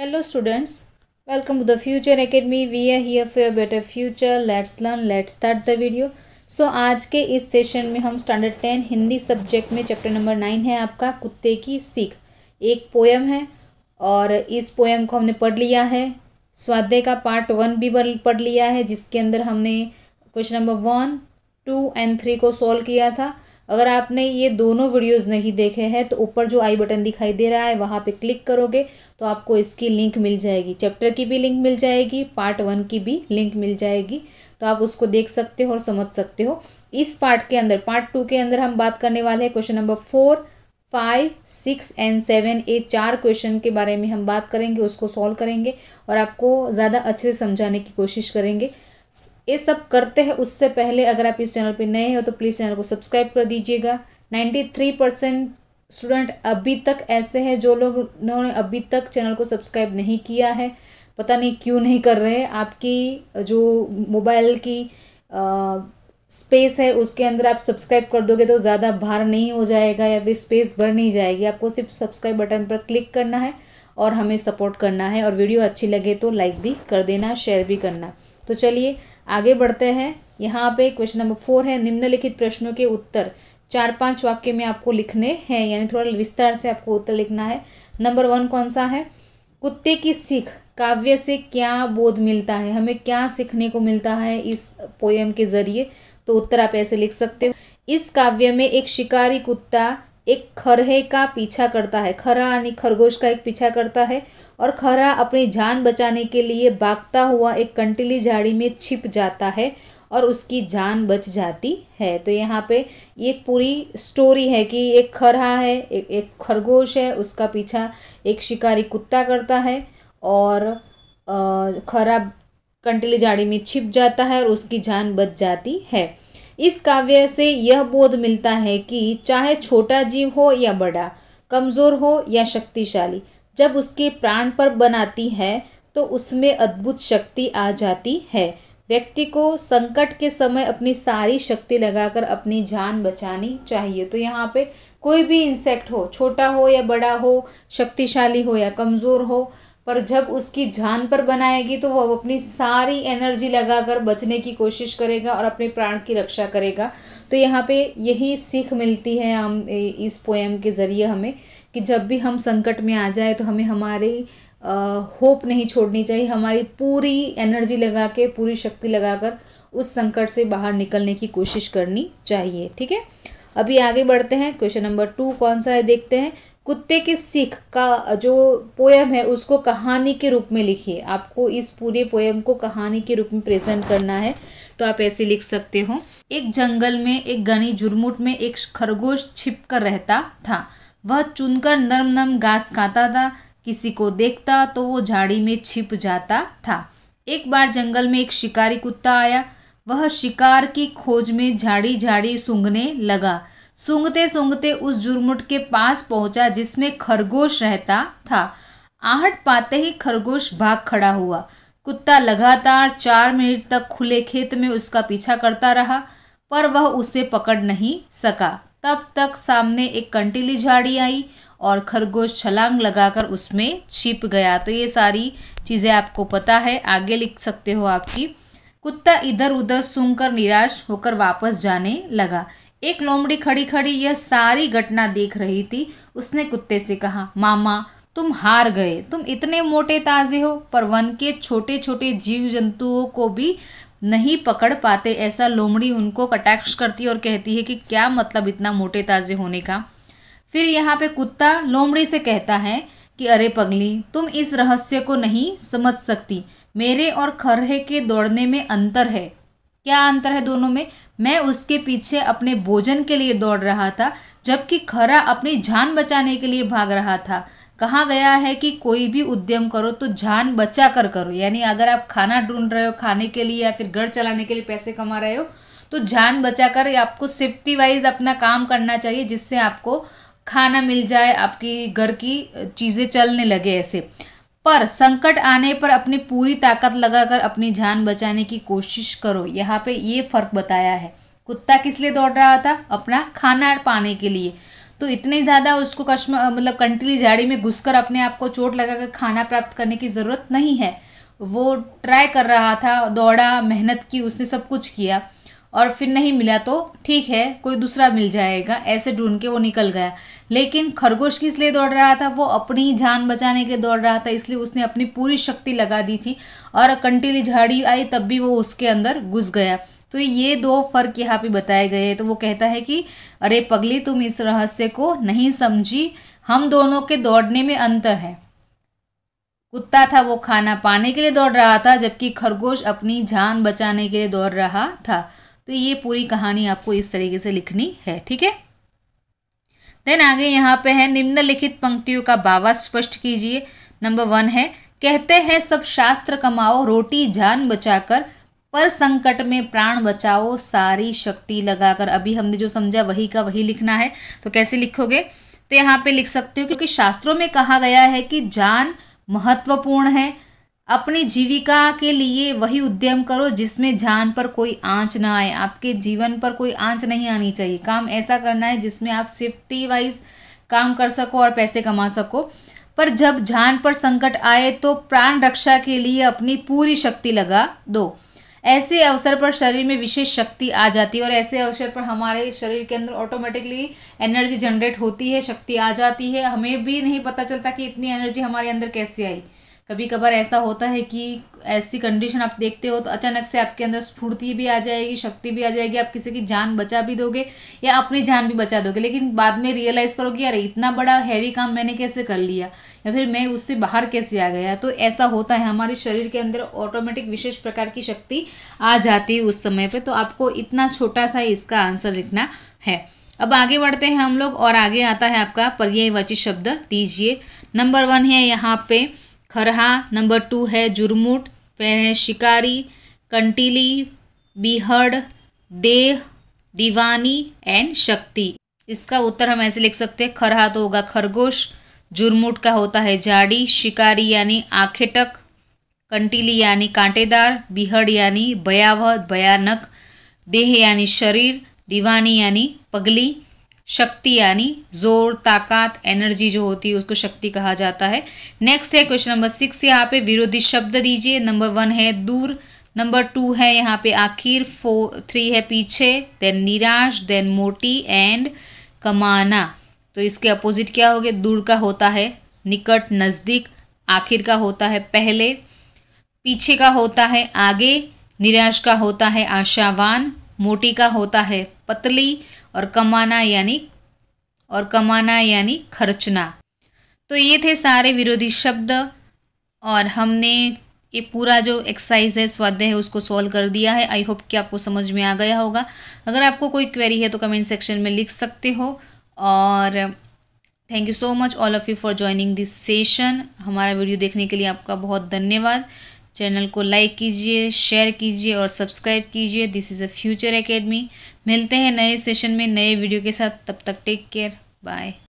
Hello students, welcome to the Future Academy. We are here for a better future. Let's learn. Let's start the video. So so, आज के इस session में हम standard ten Hindi subject में chapter number nine है आपका कुत्ते की सीख एक पोयम है और इस पोयम को हमने पढ़ लिया है स्वाध्याय का पार्ट वन भी पढ़ लिया है जिसके अंदर हमने question number one two and three को सॉल्व किया था अगर आपने ये दोनों वीडियोस नहीं देखे हैं तो ऊपर जो आई बटन दिखाई दे रहा है वहाँ पे क्लिक करोगे तो आपको इसकी लिंक मिल जाएगी चैप्टर की भी लिंक मिल जाएगी पार्ट वन की भी लिंक मिल जाएगी तो आप उसको देख सकते हो और समझ सकते हो इस पार्ट के अंदर पार्ट टू के अंदर हम बात करने वाले हैं question number four five six and seven ये चार क्वेश्चन के बारे में हम बात करेंगे उसको सॉल्व करेंगे और आपको ज़्यादा अच्छे से समझाने की कोशिश करेंगे ये सब करते हैं उससे पहले अगर आप इस चैनल पर नए हो तो प्लीज़ चैनल को सब्सक्राइब कर दीजिएगा नाइन्टी थ्री परसेंट स्टूडेंट अभी तक ऐसे हैं जो लोग उन्होंने अभी तक चैनल को सब्सक्राइब नहीं किया है पता नहीं क्यों नहीं कर रहे आपकी जो मोबाइल की आ, स्पेस है उसके अंदर आप सब्सक्राइब कर दोगे तो ज़्यादा भार नहीं हो जाएगा या फिर स्पेस भर नहीं जाएगी आपको सिर्फ सब्सक्राइब बटन पर क्लिक करना है और हमें सपोर्ट करना है और वीडियो अच्छी लगे तो लाइक भी कर देना शेयर भी करना तो चलिए आगे बढ़ते हैं यहाँ पे क्वेश्चन नंबर फोर है निम्नलिखित प्रश्नों के उत्तर चार पांच वाक्य में आपको लिखने हैं यानी थोड़ा विस्तार से आपको उत्तर लिखना है नंबर वन कौन सा है कुत्ते की सीख काव्य से क्या बोध मिलता है हमें क्या सीखने को मिलता है इस पोएम के ज़रिए तो उत्तर आप ऐसे लिख सकते हो इस काव्य में एक शिकारी कुत्ता एक खरहे का पीछा करता है खरा यानी खरगोश का एक पीछा करता है और खरा अपनी जान बचाने के लिए भागता हुआ एक कंटीली झाड़ी में छिप जाता है और उसकी जान बच जाती है तो यहाँ पे ये पूरी स्टोरी है कि एक खरहा है एक एक खरगोश है उसका पीछा एक शिकारी कुत्ता करता है और खरा कंटली झाड़ी में छिप जाता है और उसकी जान बच जाती है इस काव्य से यह बोध मिलता है कि चाहे छोटा जीव हो या बड़ा कमज़ोर हो या शक्तिशाली जब उसके प्राण पर बनाती है तो उसमें अद्भुत शक्ति आ जाती है व्यक्ति को संकट के समय अपनी सारी शक्ति लगाकर अपनी जान बचानी चाहिए तो यहाँ पे कोई भी इंसेक्ट हो छोटा हो या बड़ा हो शक्तिशाली हो या कमज़ोर हो पर जब उसकी जान पर बनाएगी तो वह अपनी सारी एनर्जी लगाकर बचने की कोशिश करेगा और अपने प्राण की रक्षा करेगा तो यहाँ पे यही सीख मिलती है हम इस पोएम के ज़रिए हमें कि जब भी हम संकट में आ जाए तो हमें हमारी होप नहीं छोड़नी चाहिए हमारी पूरी एनर्जी लगा के पूरी शक्ति लगाकर उस संकट से बाहर निकलने की कोशिश करनी चाहिए ठीक है अभी आगे बढ़ते हैं क्वेश्चन नंबर टू कौन सा है देखते हैं कुत्ते की सीख का जो पोएम है उसको कहानी के रूप में लिखिए आपको इस पूरे पोएम को कहानी के रूप में प्रेजेंट करना है तो आप ऐसे लिख सकते हो एक जंगल में एक गनी झुरमुट में एक खरगोश छिप कर रहता था वह चुनकर नरम नरम घास खाता था किसी को देखता तो वो झाड़ी में छिप जाता था एक बार जंगल में एक शिकारी कुत्ता आया वह शिकार की खोज में झाड़ी झाड़ी सूंघने लगा सूंघते सूंघते उस जुर्मुट के पास पहुंचा जिसमें खरगोश रहता था आहट पाते ही खरगोश भाग खड़ा हुआ कुत्ता लगातार चार मिनट तक खुले खेत में उसका पीछा करता रहा पर वह उसे पकड़ नहीं सका तब तक सामने एक कंटीली झाड़ी आई और खरगोश छलांग लगाकर उसमें छिप गया तो ये सारी चीज़ें आपको पता है आगे लिख सकते हो आपकी कुत्ता इधर उधर सुनकर कर निराश होकर वापस जाने लगा एक लोमड़ी खड़ी खड़ी यह सारी घटना देख रही थी उसने कुत्ते से कहा मामा तुम हार गए तुम इतने मोटे ताजे हो पर वन के छोटे छोटे जीव जंतुओं को भी नहीं पकड़ पाते ऐसा लोमड़ी उनको कटाक्ष करती है और कहती है कि क्या मतलब इतना मोटे ताजे होने का फिर यहाँ पे कुत्ता लोमड़ी से कहता है कि अरे पगली तुम इस रहस्य को नहीं समझ सकती मेरे और खरहे के दौड़ने में अंतर है क्या अंतर है दोनों में मैं उसके पीछे अपने भोजन के लिए दौड़ रहा था जबकि खरा अपनी जान बचाने के लिए भाग रहा था कहा गया है कि कोई भी उद्यम करो तो जान बचा कर करो यानी अगर आप खाना ढूंढ रहे हो खाने के लिए या फिर घर चलाने के लिए पैसे कमा रहे हो तो जान बचा कर आपको सेफ्टी वाइज अपना काम करना चाहिए जिससे आपको खाना मिल जाए आपकी घर की चीज़ें चलने लगे ऐसे पर संकट आने पर अपनी पूरी ताकत लगाकर अपनी जान बचाने की कोशिश करो यहाँ पे ये फ़र्क बताया है कुत्ता किस लिए दौड़ रहा था अपना खाना पाने के लिए तो इतने ज़्यादा उसको कश्म मतलब कंटीली झाड़ी में घुस अपने आप को चोट कर खाना प्राप्त करने की ज़रूरत नहीं है वो ट्राई कर रहा था दौड़ा मेहनत की उसने सब कुछ किया और फिर नहीं मिला तो ठीक है कोई दूसरा मिल जाएगा ऐसे ढूंढ के वो निकल गया लेकिन खरगोश किस लिए दौड़ रहा था वो अपनी जान बचाने के लिए दौड़ रहा था इसलिए उसने अपनी पूरी शक्ति लगा दी थी और कंटीली झाड़ी आई तब भी वो उसके अंदर घुस गया तो ये दो फर्क यहाँ पे बताए गए हैं तो वो कहता है कि अरे पगली तुम इस रहस्य को नहीं समझी हम दोनों के दौड़ने में अंतर है कुत्ता था वो खाना पाने के लिए दौड़ रहा था जबकि खरगोश अपनी जान बचाने के लिए दौड़ रहा था तो ये पूरी कहानी आपको इस तरीके से लिखनी है ठीक है देन आगे यहाँ पे है निम्नलिखित पंक्तियों का बाबा स्पष्ट कीजिए नंबर वन है कहते हैं सब शास्त्र कमाओ रोटी जान बचाकर पर संकट में प्राण बचाओ सारी शक्ति लगाकर अभी हमने जो समझा वही का वही लिखना है तो कैसे लिखोगे तो यहाँ पे लिख सकते हो क्योंकि शास्त्रों में कहा गया है कि जान महत्वपूर्ण है अपनी जीविका के लिए वही उद्यम करो जिसमें जान पर कोई आंच ना आए आपके जीवन पर कोई आंच नहीं आनी चाहिए काम ऐसा करना है जिसमें आप सेफ्टी वाइज काम कर सको और पैसे कमा सको पर जब जान पर संकट आए तो प्राण रक्षा के लिए अपनी पूरी शक्ति लगा दो ऐसे अवसर पर शरीर में विशेष शक्ति आ जाती है और ऐसे अवसर पर हमारे शरीर के अंदर ऑटोमेटिकली एनर्जी जनरेट होती है शक्ति आ जाती है हमें भी नहीं पता चलता कि इतनी एनर्जी हमारे अंदर कैसे आई कभी कभार ऐसा होता है कि ऐसी कंडीशन आप देखते हो तो अचानक से आपके अंदर स्फूर्ति भी आ जाएगी शक्ति भी आ जाएगी आप किसी की जान बचा भी दोगे या अपनी जान भी बचा दोगे लेकिन बाद में रियलाइज़ करोगे यार इतना बड़ा हैवी काम मैंने कैसे कर लिया या फिर मैं उससे बाहर कैसे आ गया तो ऐसा होता है हमारे शरीर के अंदर ऑटोमेटिक विशेष प्रकार की शक्ति आ जाती है उस समय पर तो आपको इतना छोटा सा इसका आंसर लिखना है अब आगे बढ़ते हैं हम लोग और आगे आता है आपका पर्यायवाची शब्द दीजिए नंबर वन है यहाँ पे खरहा नंबर टू है जुरमुट फिर है शिकारी कंटीली बीहड़ देह दीवानी एंड शक्ति इसका उत्तर हम ऐसे लिख सकते हैं खरहा तो होगा खरगोश जुर्मुट का होता है जाड़ी शिकारी यानी आखेटक कंटीली यानी कांटेदार बिहड़ यानी भयावह भयानक देह यानी शरीर दीवानी यानी पगली शक्ति यानी जोर ताकत एनर्जी जो होती है उसको शक्ति कहा जाता है नेक्स्ट है क्वेश्चन नंबर सिक्स यहाँ पे विरोधी शब्द दीजिए नंबर वन है दूर नंबर टू है यहाँ पे आखिर फोर थ्री है पीछे देन निराश देन मोटी एंड कमाना तो इसके अपोजिट क्या हो गया दूर का होता है निकट नज़दीक आखिर का होता है पहले पीछे का होता है आगे निराश का होता है आशावान मोटी का होता है पतली और कमाना यानी और कमाना यानी खर्चना तो ये थे सारे विरोधी शब्द और हमने ये पूरा जो एक्सरसाइज है स्वाध्याय है उसको सॉल्व कर दिया है आई होप कि आपको समझ में आ गया होगा अगर आपको कोई क्वेरी है तो कमेंट सेक्शन में लिख सकते हो और thank you so much all of you for joining this session हमारा वीडियो देखने के लिए आपका बहुत धन्यवाद चैनल को लाइक कीजिए शेयर कीजिए और सब्सक्राइब कीजिए this is a future academy मिलते हैं नए सेशन में नए वीडियो के साथ तब तक टेक केयर बाय